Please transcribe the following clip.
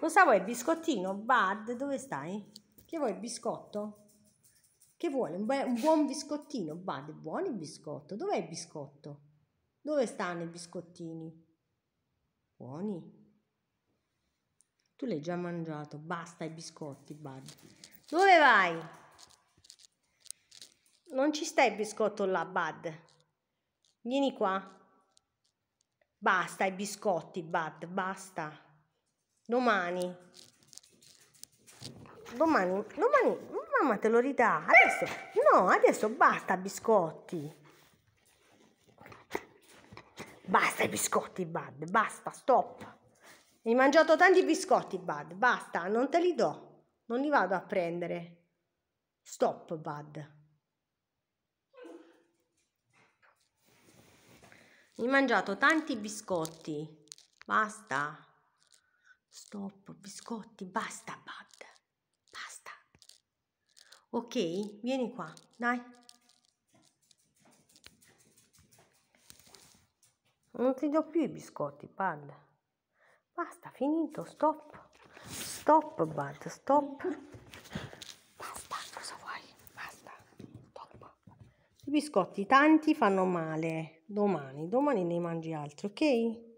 Cosa vuoi? Biscottino? Bud, dove stai? Che vuoi? Biscotto? Che vuole? Un, un buon biscottino? Bud, buono il biscotto. Dov'è il biscotto? Dove stanno i biscottini? Buoni. Tu l'hai già mangiato, basta i biscotti, Bud. Dove vai? Non ci stai il biscotto là, Bud. Vieni qua. Basta i biscotti, Bud, basta. Domani. Domani, domani, mamma te lo ridà. Adesso, no, adesso basta biscotti. Basta i biscotti, Bad, basta, stop. Hai mangiato tanti biscotti, Bad, basta, non te li do. Non li vado a prendere. Stop, Bad. Hai mangiato tanti biscotti. Basta. Stop, biscotti, basta Bud, basta. Ok, vieni qua, dai. Non ti do più i biscotti, Bud. Basta, finito, stop. Stop, Bud, stop. Basta, cosa vuoi? Basta, stop. I biscotti tanti fanno male. Domani, domani ne mangi altri, ok?